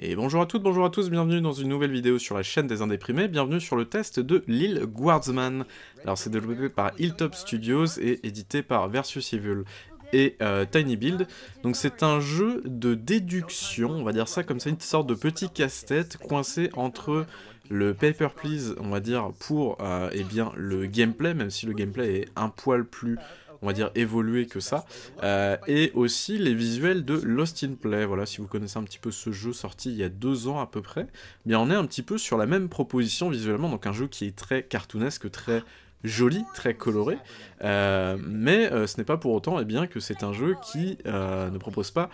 Et bonjour à toutes, bonjour à tous, bienvenue dans une nouvelle vidéo sur la chaîne des Indéprimés, bienvenue sur le test de Lille Guardsman. Alors c'est développé par Hilltop Studios et édité par Versus Evil et euh, Tiny Build. Donc c'est un jeu de déduction, on va dire ça comme ça, une sorte de petit casse-tête coincé entre le paper please, on va dire, pour euh, eh bien, le gameplay, même si le gameplay est un poil plus on va dire, évoluer que ça. Euh, et aussi les visuels de Lost in Play. Voilà, si vous connaissez un petit peu ce jeu sorti il y a deux ans à peu près, eh bien on est un petit peu sur la même proposition visuellement, donc un jeu qui est très cartoonesque, très joli, très coloré, euh, mais euh, ce n'est pas pour autant eh bien, que c'est un jeu qui ne propose pas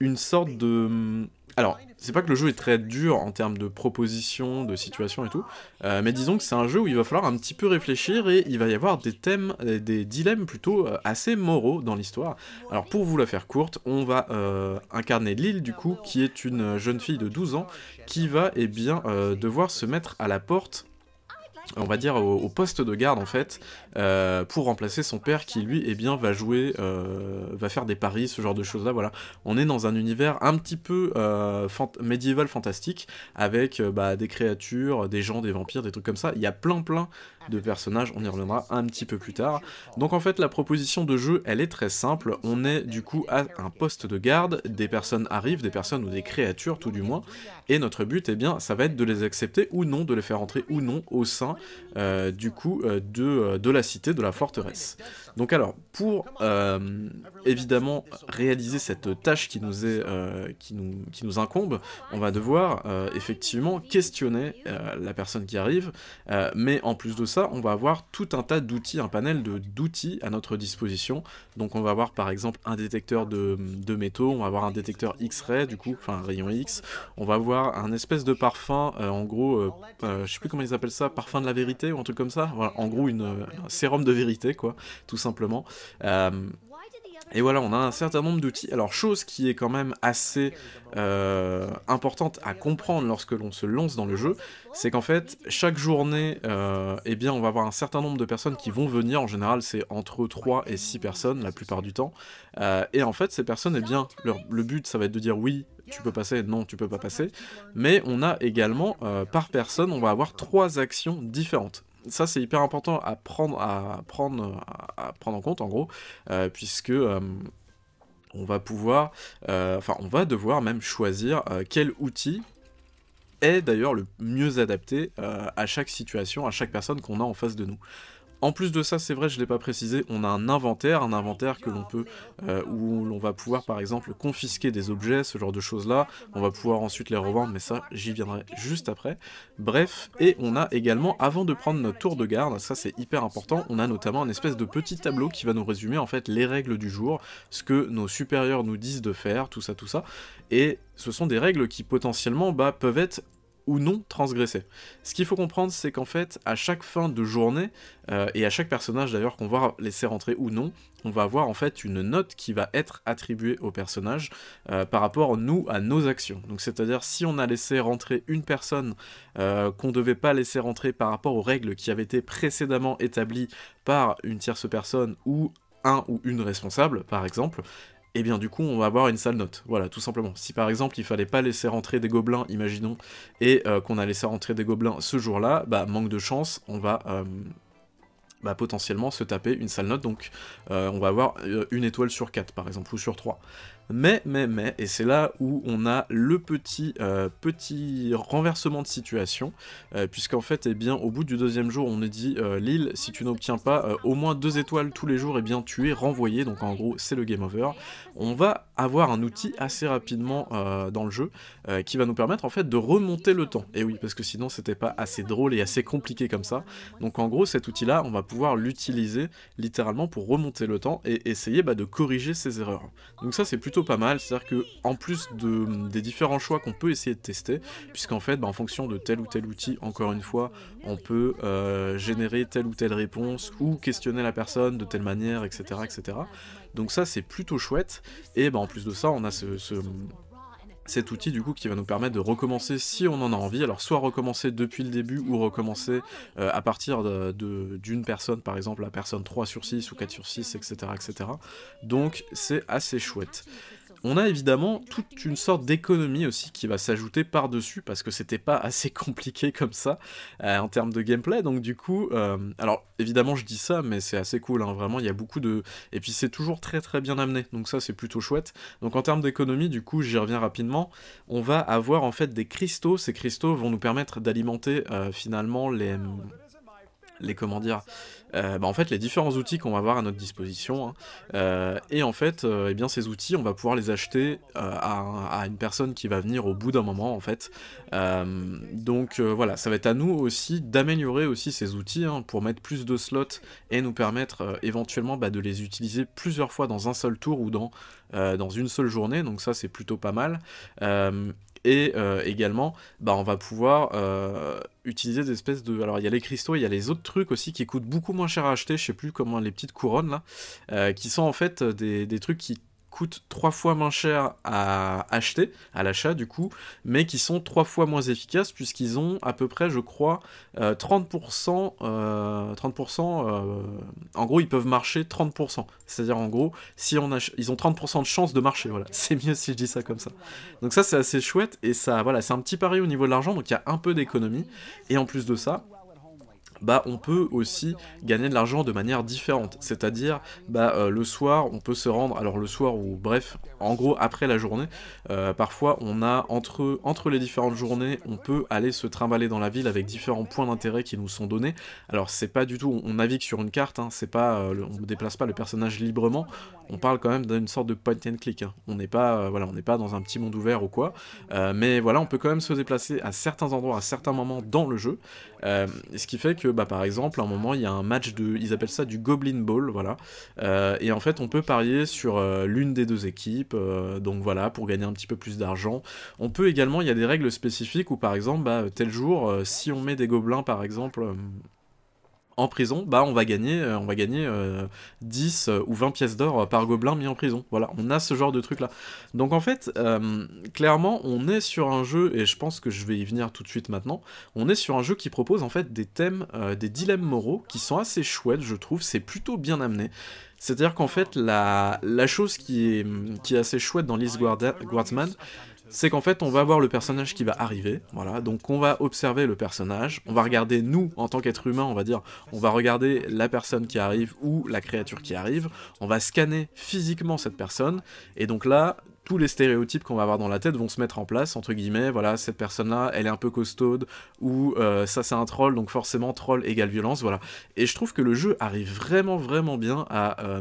une sorte de... Hmm, alors, c'est pas que le jeu est très dur en termes de propositions, de situations et tout, euh, mais disons que c'est un jeu où il va falloir un petit peu réfléchir et il va y avoir des thèmes, euh, des dilemmes plutôt euh, assez moraux dans l'histoire. Alors pour vous la faire courte, on va incarner Lille du coup, qui est une jeune fille de 12 ans qui va eh bien devoir se mettre à la porte on va dire, au, poste de garde en fait, euh, pour remplacer son père qui lui, eh bien, va jouer, euh, va faire des paris, ce genre de choses-là, voilà. On est dans un univers un petit peu euh, médiéval fantastique, avec bah, des créatures, des gens, des vampires, des trucs comme ça. Il y a plein plein de personnages, on y reviendra un petit peu plus tard. Donc en fait, la proposition de jeu, elle est très simple. On est du coup à un poste de garde, des personnes arrivent, des personnes ou des créatures tout du moins, et notre but, eh bien, ça va être de les accepter ou non, de les faire entrer ou non au sein euh, du coup euh, de, euh, de, la cité, de la forteresse. Donc alors, pour évidemment réaliser cette tâche qui nous, est, qui nous, qui nous incombe, on va devoir effectivement questionner la personne qui arrive, mais en plus de ça, on va avoir tout un tas d'outils, un panel d'outils à notre disposition. Donc on va avoir par exemple un détecteur de, de métaux, on va avoir un détecteur X-ray du coup, enfin rayon X, on va avoir un espèce de parfum, en gros, je sais plus comment ils appellent ça, parfum la vérité ou un truc comme ça. en gros, une, euh, sérum de vérité, quoi, tout simplement. Euh, et voilà, on a un certain nombre d'outils. Alors, chose qui est quand même assez euh, importante à comprendre lorsque l'on se lance dans le jeu, c'est qu'en fait, chaque journée, euh, eh bien, on va avoir un certain nombre de personnes qui vont venir. En général, c'est entre 3 et 6 personnes la plupart du temps. Euh, et en fait, ces personnes, eh bien, le but, ça va être de dire oui, tu peux passer, non, tu peux pas passer. Mais on a également, par personne, on va avoir trois actions différentes ça c'est hyper important à prendre, à prendre, en compte en gros, euh, puisque euh, on va pouvoir, euh, enfin on va devoir même choisir quel outil est d'ailleurs le mieux adapté à chaque situation, à chaque personne qu'on a en face de nous. En plus de ça, c'est vrai, je ne l'ai pas précisé, on a un inventaire, un inventaire que l'on peut, euh, où l'on va pouvoir par exemple confisquer des objets, ce genre de choses-là. On va pouvoir ensuite les revendre, mais ça, j'y viendrai juste après. Bref, et on a également, avant de prendre notre tour de garde, ça c'est hyper important, on a notamment un espèce de petit tableau qui va nous résumer en fait les règles du jour, ce que nos supérieurs nous disent de faire, tout ça, tout ça. Et ce sont des règles qui potentiellement bah, peuvent être ou non transgressé. Ce qu'il faut comprendre, c'est qu'en fait, à chaque fin de journée, euh, et à chaque personnage d'ailleurs qu'on va laisser rentrer ou non, on va avoir en fait une note qui va être attribuée au personnage euh, par rapport nous à nos actions. Donc c'est-à-dire si on a laissé rentrer une personne euh, qu'on ne devait pas laisser rentrer par rapport aux règles qui avaient été précédemment établies par une tierce personne ou un ou une responsable, par exemple, eh bien du coup on va avoir une sale note. Voilà, tout simplement. Si par exemple il fallait pas laisser rentrer des gobelins, imaginons, et euh, qu'on a laissé rentrer des gobelins ce jour-là, bah manque de chance, on va euh, bah, potentiellement se taper une sale note, donc euh, on va avoir euh, une étoile sur quatre par exemple, ou sur trois Mais, mais, mais, et c'est là où on a le petit, euh, petit renversement de situation, puisqu'en fait, et eh bien, au bout du deuxième jour, on est dit l'île Lille, si tu n'obtiens pas au moins deux étoiles tous les jours, et eh bien, tu es renvoyé, donc en gros, c'est le game over. On va avoir un outil assez rapidement dans le jeu qui va nous permettre en fait de remonter le temps. Et oui, parce que sinon, c'était pas assez drôle et assez compliqué comme ça. Donc en gros, cet outil-là, on va pouvoir l'utiliser littéralement pour remonter le temps et essayer bah, de corriger ses erreurs. Donc ça c'est plutôt pas mal, c'est-à-dire que en plus de, des différents choix qu'on peut essayer de tester, puisqu'en fait bah, en fonction de tel ou tel outil, encore une fois, on peut euh, générer telle ou telle réponse ou questionner la personne de telle manière, etc. etc. Donc ça c'est plutôt chouette, et bah, en plus de ça on a ce cet outil du coup qui va nous permettre de recommencer si on en a envie. Alors soit recommencer depuis le début ou recommencer euh, à partir d'une de, personne, par exemple la personne 3 sur 6 ou 4 sur 6, etc. etc. Donc c'est assez chouette. On a évidemment toute une sorte d'économie aussi qui va s'ajouter par-dessus parce que c'était pas assez compliqué comme ça euh, en termes de gameplay. Donc du coup, euh, alors évidemment je dis ça, mais c'est assez cool, hein, vraiment il y a beaucoup de... Et puis c'est toujours très très bien amené, donc ça c'est plutôt chouette. Donc en termes d'économie, du coup j'y reviens rapidement, on va avoir en fait des cristaux. Ces cristaux vont nous permettre d'alimenter euh, finalement les les comment dire euh, bah, en fait les différents outils qu'on va avoir à notre disposition. Hein, euh, et en fait, euh, eh bien, ces outils, on va pouvoir les acheter à, une personne qui va venir au bout d'un moment en fait. donc voilà, ça va être à nous aussi d'améliorer aussi ces outils hein, pour mettre plus de slots et nous permettre éventuellement bah, de les utiliser plusieurs fois dans un seul tour ou dans, dans une seule journée. Donc ça c'est plutôt pas mal et également bah, on va pouvoir utiliser des espèces de alors il y a les cristaux il y a les autres trucs aussi qui coûtent beaucoup moins cher à acheter, je sais plus comment, les petites couronnes là, euh, qui sont en fait euh, des, trucs qui coûtent trois fois moins cher à acheter, à l'achat du coup, mais qui sont trois fois moins efficaces puisqu'ils ont à peu près, je crois, 30%, euh, 30% en gros ils peuvent marcher 30%. C'est-à-dire en gros, si on ils ont 30% de chance de marcher, voilà. C'est mieux si je dis ça comme ça. Donc ça c'est assez chouette et ça, voilà, c'est un petit pari au niveau de l'argent, donc il y a un peu d'économie. Et en plus de ça, bah, on peut aussi gagner de l'argent de manière différente. C'est-à-dire, bah, euh, le soir, on peut se rendre, alors le soir ou bref, en gros après la journée, euh, parfois on a entre, entre les différentes journées, on peut aller se trimballer dans la ville avec différents points d'intérêt qui nous sont donnés. Alors c'est pas du tout, on navigue sur une carte, hein, c'est pas, euh, on ne déplace pas le personnage librement, on parle quand même d'une sorte de point and click. Hein. On n'est pas, voilà, on n'est pas dans un petit monde ouvert ou quoi, mais voilà, on peut quand même se déplacer à certains endroits, à certains moments dans le jeu, ce qui fait que bah, par exemple, à un moment, il y a un match de. Ils appellent ça du Goblin Ball, voilà. Euh, et en fait, on peut parier sur euh, l'une des deux équipes, euh, donc voilà, pour gagner un petit peu plus d'argent. On peut également, il y a des règles spécifiques où, par exemple, bah, tel jour, si on met des gobelins, par exemple en prison, bah on va gagner, euh, on va gagner 10 euh, euh, ou 20 pièces d'or par gobelin mis en prison. Voilà, on a ce genre de truc là. Donc en fait, clairement, on est sur un jeu, et je pense que je vais y venir tout de suite maintenant, on est sur un jeu qui propose en fait des thèmes, des dilemmes moraux qui sont assez chouettes, je trouve, c'est plutôt bien amené. C'est-à-dire qu'en fait, la, chose qui est, qui est assez chouette dans Liz Guardsman, c'est qu'en fait, on va voir le personnage qui va arriver, voilà, donc on va observer le personnage, on va regarder nous, en tant qu'être humain, on va dire, on va regarder la personne qui arrive ou la créature qui arrive, on va scanner physiquement cette personne, et donc là, tous les stéréotypes qu'on va avoir dans la tête vont se mettre en place, entre guillemets, voilà, cette personne-là, elle est un peu costaude, ou euh, ça c'est un troll, donc forcément troll égale violence, voilà. Et je trouve que le jeu arrive vraiment, vraiment bien à, euh,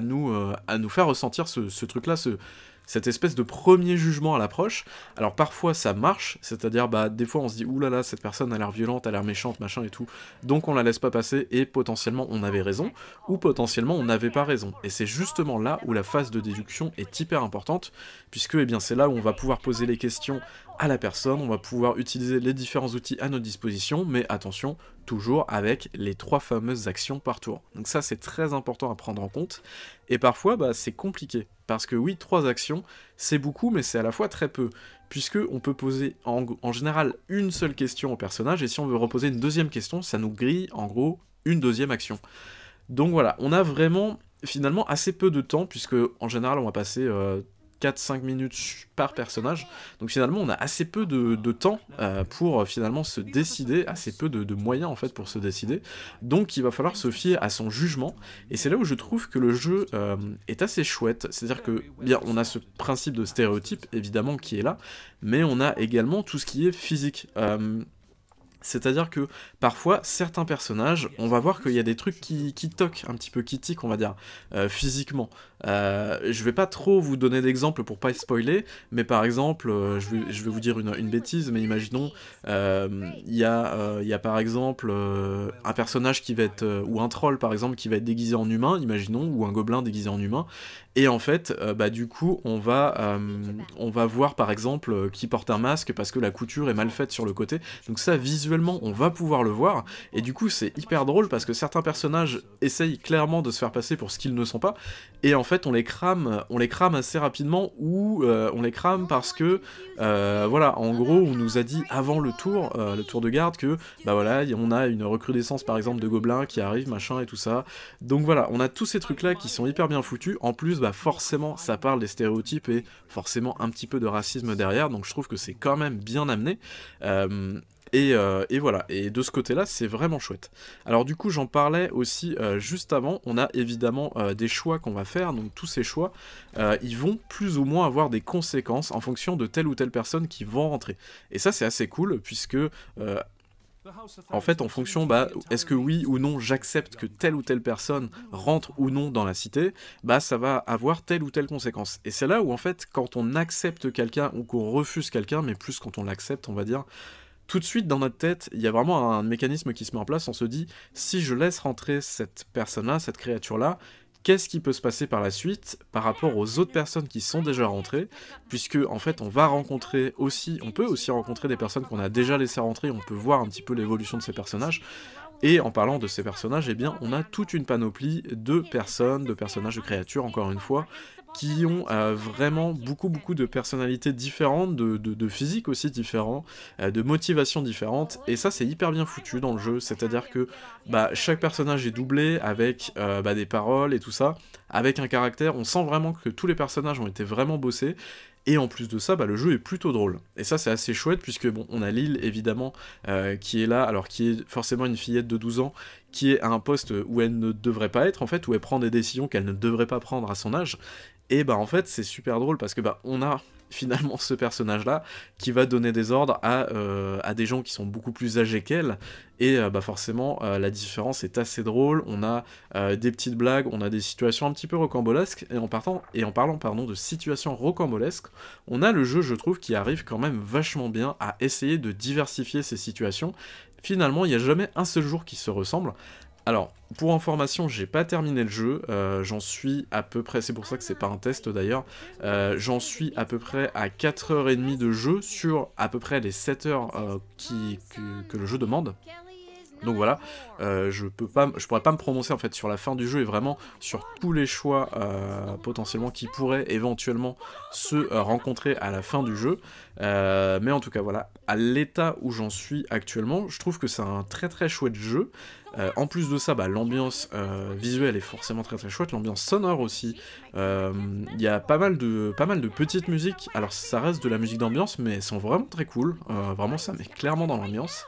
nous, euh, à nous faire ressentir ce, ce truc-là, ce, cette espèce de premier jugement à l'approche. Alors parfois ça marche, c'est-à-dire bah des fois on se dit Ouh là là, cette personne a l'air violente, a l'air méchante, machin et tout, donc on la laisse pas passer et potentiellement on avait raison, ou potentiellement on n'avait pas raison. Et c'est justement là où la phase de déduction est hyper importante, puisque eh bien c'est là où on va pouvoir poser les questions à la personne, on va pouvoir utiliser les différents outils à notre disposition, mais attention, toujours avec les trois fameuses actions par tour. Donc ça c'est très important à prendre en compte, et parfois bah, c'est compliqué, parce que oui, trois actions, c'est beaucoup, mais c'est à la fois très peu, puisque on peut poser en, général une seule question au personnage, et si on veut reposer une deuxième question, ça nous grille en gros une deuxième action. Donc voilà, on a vraiment finalement assez peu de temps, puisque en général on va passer... Euh, 4-5 minutes par personnage. Donc finalement, on a assez peu de, temps euh, pour euh, finalement se décider, assez peu de, moyens en fait pour se décider. Donc il va falloir se fier à son jugement. Et c'est là où je trouve que le jeu euh, est assez chouette. C'est-à-dire que bien, on a ce principe de stéréotype évidemment qui est là, mais on a également tout ce qui est physique. C'est-à-dire que parfois, certains personnages, on va voir qu'il y a des trucs qui, qui toquent un petit peu, qui tiquent, on va dire, euh, physiquement. Euh, je vais pas trop vous donner d'exemples pour pas spoiler, mais par exemple, euh, je, vais, vous dire une, bêtise, mais imaginons, euh, il y, y, a par exemple un personnage qui va être, ou un troll par exemple, qui va être déguisé en humain, imaginons, ou un gobelin déguisé en humain, et en fait, bah, du coup, on va, on va voir par exemple qui porte un masque parce que la couture est mal faite sur le côté, donc ça, visuellement, on va pouvoir le voir. Et du coup, c'est hyper drôle parce que certains personnages essayent clairement de se faire passer pour ce qu'ils ne sont pas. Et en fait, on les crame, on les crame assez rapidement ou euh, on les crame parce que, euh, voilà, en gros, on nous a dit avant le tour, euh, le tour de garde, que, bah voilà, on a une recrudescence par exemple de gobelins qui arrive, machin et tout ça. Donc voilà, on a tous ces trucs-là qui sont hyper bien foutus. En plus, bah forcément, ça parle des stéréotypes et forcément un petit peu de racisme derrière. Donc je trouve que c'est quand même bien amené. Euh, et, voilà, et de ce côté-là, c'est vraiment chouette. Alors du coup, j'en parlais aussi euh, juste avant, on a évidemment euh, des choix qu'on va faire, donc tous ces choix, ils vont plus ou moins avoir des conséquences en fonction de telle ou telle personne qui vont rentrer. Et ça, c'est assez cool, puisque... en fait, en fonction, bah, est-ce que oui ou non j'accepte que telle ou telle personne rentre ou non dans la cité, bah, ça va avoir telle ou telle conséquence. Et c'est là où, en fait, quand on accepte quelqu'un ou qu'on refuse quelqu'un, mais plus quand on l'accepte, on va dire, tout de suite dans notre tête, il y a vraiment un mécanisme qui se met en place. On se dit, si je laisse rentrer cette personne-là, cette créature-là, qu'est-ce qui peut se passer par la suite par rapport aux autres personnes qui sont déjà rentrées, puisque en fait on va rencontrer aussi, on peut aussi rencontrer des personnes qu'on a déjà laissées rentrer, on peut voir un petit peu l'évolution de ces personnages. Et en parlant de ces personnages, eh bien, on a toute une panoplie de personnes, de personnages, de créatures, encore une fois, qui ont euh, vraiment beaucoup beaucoup de personnalités différentes, de, de, physique aussi différents, euh, de motivations différentes, et ça c'est hyper bien foutu dans le jeu, c'est-à-dire que bah, chaque personnage est doublé avec euh, bah, des paroles et tout ça, avec un caractère, on sent vraiment que tous les personnages ont été vraiment bossés, et en plus de ça, bah, le jeu est plutôt drôle. Et ça, c'est assez chouette, puisque bon, on a Lille, évidemment, euh, qui est là, alors qui est forcément une fillette de 12 ans, qui est à un poste où elle ne devrait pas être, en fait, où elle prend des décisions qu'elle ne devrait pas prendre à son âge. Et bah en fait, c'est super drôle parce que bah on a finalement ce personnage-là, qui va donner des ordres à, euh, à des gens qui sont beaucoup plus âgés qu'elle. Et euh, bah forcément, euh, la différence est assez drôle. On a des petites blagues, on a des situations un petit peu rocambolesques. Et en, partant, et en parlant pardon, de situations rocambolesques, on a le jeu, je trouve, qui arrive quand même vachement bien à essayer de diversifier ces situations. Finalement, il n'y a jamais un seul jour qui se ressemble. Alors, pour information, j'ai pas terminé le jeu, euh, j'en suis à peu près, c'est pour ça que c'est pas un test d'ailleurs, euh, j'en suis à peu près à 4h30 de jeu sur à peu près les 7h euh, que, le jeu demande. Donc voilà, euh, je peux pas, je pourrais pas me prononcer en fait sur la fin du jeu et vraiment sur tous les choix euh, potentiellement qui pourraient éventuellement se euh, rencontrer à la fin du jeu. mais en tout cas voilà, à l'état où j'en suis actuellement, je trouve que c'est un très très chouette jeu. en plus de ça, bah, l'ambiance visuelle est forcément très très chouette, l'ambiance sonore aussi. Il y a pas mal de pas mal de petites musiques. Alors ça reste de la musique d'ambiance, mais elles sont vraiment très cool. vraiment ça met clairement dans l'ambiance.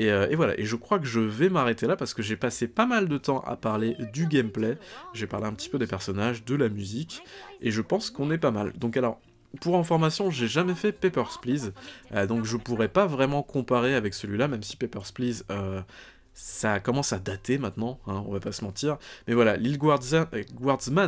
Euh, et, voilà, et je crois que je vais m'arrêter là parce que j'ai passé pas mal de temps à parler du gameplay, j'ai parlé un petit peu des personnages, de la musique, et je pense qu'on est pas mal. Donc alors, pour information, j'ai jamais fait Papers, Please, euh, donc je pourrais pas vraiment comparer avec celui-là, même si Papers, Please... Euh, ça commence à dater maintenant, hein, on va pas se mentir. Mais voilà, l'île Guardsman,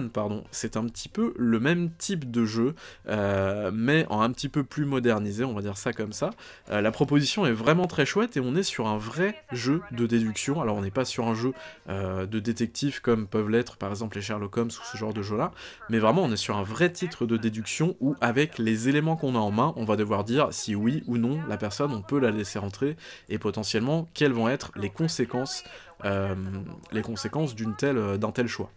euh, pardon, c'est un petit peu le même type de jeu, euh, mais en un petit peu plus modernisé, on va dire ça comme ça. Euh, la proposition est vraiment très chouette et on est sur un vrai jeu de déduction. Alors on n'est pas sur un jeu de détective comme peuvent l'être par exemple les Sherlock Holmes ou ce genre de jeu-là, mais vraiment on est sur un vrai titre de déduction où avec les éléments qu'on a en main, on va devoir dire si oui ou non la personne on peut la laisser entrer et potentiellement quels vont être les conséquences conséquences, euh, les conséquences euh, d'un tel choix.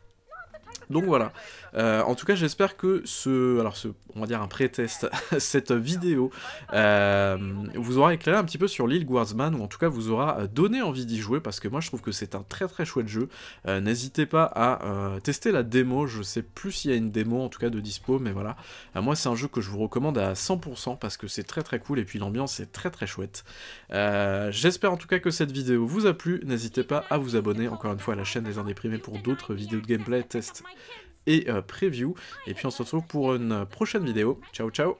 Donc voilà. Euh, en tout cas, j'espère que ce, alors ce, on va dire un pré-test, cette vidéo euh, vous aura éclairé un petit peu sur l'île Guardsman, ou en tout cas vous aura euh, donné envie d'y jouer, parce que moi je trouve que c'est un très très chouette jeu. N'hésitez pas à tester la démo, je sais plus s'il y a une démo en tout cas de dispo, mais voilà. moi c'est un jeu que je vous recommande à 100% parce que c'est très très cool et puis l'ambiance est très très chouette. j'espère en tout cas que cette vidéo vous a plu. N'hésitez pas à vous abonner encore une fois à la chaîne des Indéprimés pour d'autres vidéos de gameplay, tests et euh, preview. Et puis on se retrouve pour une euh, prochaine vidéo. Ciao ciao